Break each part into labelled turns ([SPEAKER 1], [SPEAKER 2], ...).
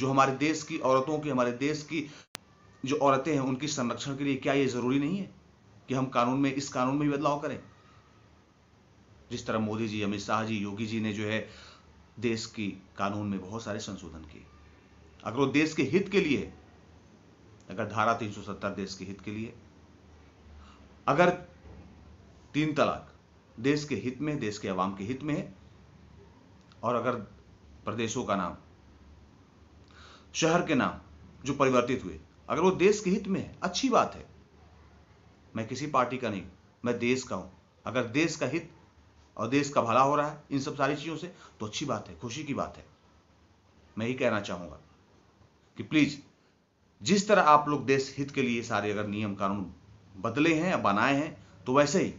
[SPEAKER 1] जो हमारे देश की औरतों की हमारे देश की जो औरतें हैं उनकी संरक्षण के लिए क्या ये जरूरी नहीं है कि हम कानून में इस कानून में भी बदलाव करें जिस तरह मोदी जी अमित शाह जी योगी जी ने जो है देश की कानून में बहुत सारे संशोधन किए अगर वो देश के हित के लिए अगर धारा 370 देश के हित के लिए अगर तीन तलाक देश के हित में देश के आवाम के हित में है और अगर प्रदेशों का नाम शहर के नाम जो परिवर्तित हुए अगर वो देश के हित में है अच्छी बात है मैं किसी पार्टी का नहीं मैं देश का हूं अगर देश का हित और देश का भला हो रहा है इन सब सारी चीज़ों से तो अच्छी बात है खुशी की बात है मैं ही कहना चाहूंगा कि प्लीज़ जिस तरह आप लोग देश हित के लिए सारे अगर नियम कानून बदले हैं या बनाए हैं तो वैसे ही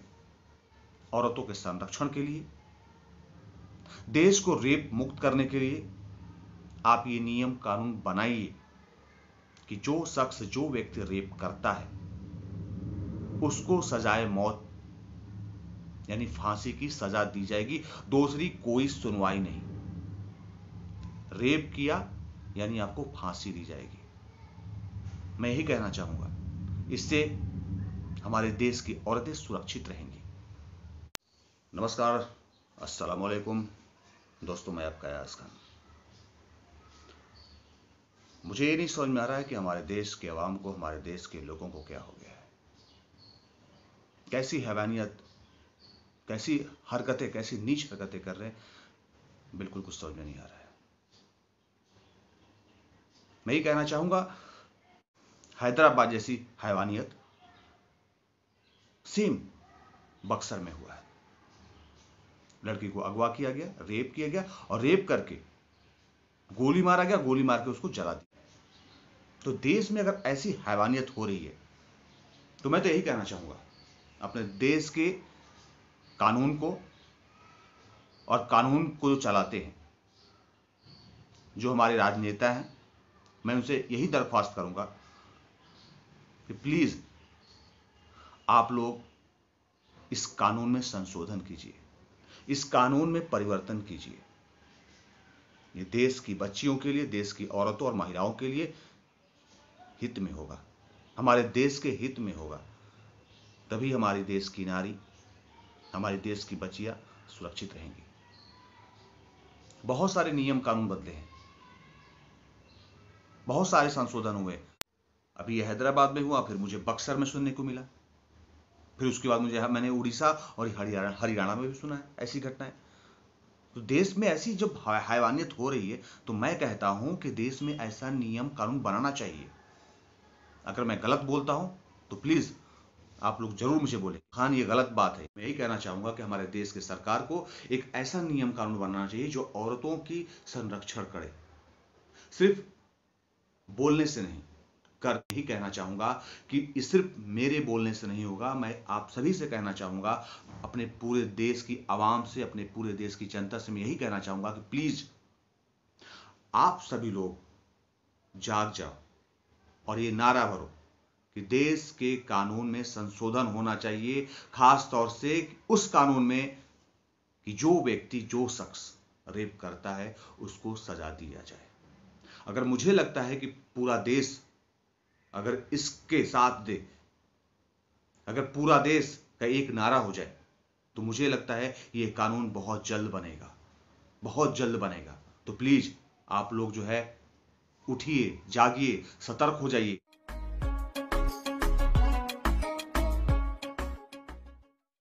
[SPEAKER 1] औरतों के संरक्षण के लिए देश को रेप मुक्त करने के लिए आप ये नियम कानून बनाइए कि जो शख्स जो व्यक्ति रेप करता है उसको सजाए मौत यानी फांसी की सजा दी जाएगी दूसरी कोई सुनवाई नहीं रेप किया यानी आपको फांसी दी जाएगी मैं यही कहना चाहूंगा इससे हमारे देश की औरतें सुरक्षित रहेंगी नमस्कार अस्सलाम वालेकुम दोस्तों मैं आपका यास खान मुझे ये नहीं समझ में आ रहा है कि हमारे देश के अवाम को हमारे देश के लोगों को क्या हो गया है कैसी हैवानियत कैसी हरकतें कैसी नीच हरकतें कर रहे हैं बिल्कुल कुछ समझ में नहीं आ रहा है मैं ये कहना चाहूंगा हैदराबाद जैसी हैवानियत सेम बक्सर में हुआ है लड़की को अगवा किया गया रेप किया गया और रेप करके गोली मारा गया गोली मार के उसको जला दिया तो देश में अगर ऐसी हैवानियत हो रही है तो मैं तो यही कहना चाहूंगा अपने देश के कानून को और कानून को जो चलाते हैं जो हमारे राजनेता हैं मैं उनसे यही दरख्वास्त करूंगा कि प्लीज़ आप लोग इस कानून में संशोधन कीजिए इस कानून में परिवर्तन कीजिए ये देश की बच्चियों के लिए देश की औरतों और महिलाओं के लिए हित में होगा हमारे देश के हित में होगा तभी हमारी देश की नारी हमारे देश की बचिया सुरक्षित रहेंगी बहुत सारे नियम कानून बदले हैं बहुत सारे संशोधन हुए अभी यह हैदराबाद में हुआ फिर मुझे बक्सर में सुनने को मिला फिर उसके बाद मुझे मैंने उड़ीसा और हरियाणा हरियाणा में भी सुना है ऐसी घटनाएं तो देश में ऐसी जब हैवानियत हो रही है तो मैं कहता हूं कि देश में ऐसा नियम कानून बनाना चाहिए अगर मैं गलत बोलता हूं तो प्लीज़ आप लोग जरूर मुझे बोले खान ये गलत बात है मैं यही कहना चाहूंगा कि हमारे देश की सरकार को एक ऐसा नियम कानून बनाना चाहिए जो औरतों की संरक्षण करे सिर्फ बोलने से नहीं कर ही कहना चाहूंगा कि सिर्फ मेरे बोलने से नहीं होगा मैं आप सभी से कहना चाहूंगा अपने पूरे देश की आवाम से अपने पूरे देश की जनता से मैं यही कहना चाहूंगा कि प्लीज आप सभी लोग जाग जाओ और ये नारा भरो कि देश के कानून में संशोधन होना चाहिए खास तौर से उस कानून में कि जो व्यक्ति जो शख्स रेप करता है उसको सजा दिया जाए अगर मुझे लगता है कि पूरा देश अगर इसके साथ दे अगर पूरा देश का एक नारा हो जाए तो मुझे लगता है ये कानून बहुत जल्द बनेगा बहुत जल्द बनेगा तो प्लीज आप लोग जो है उठिए जागिए सतर्क हो जाइए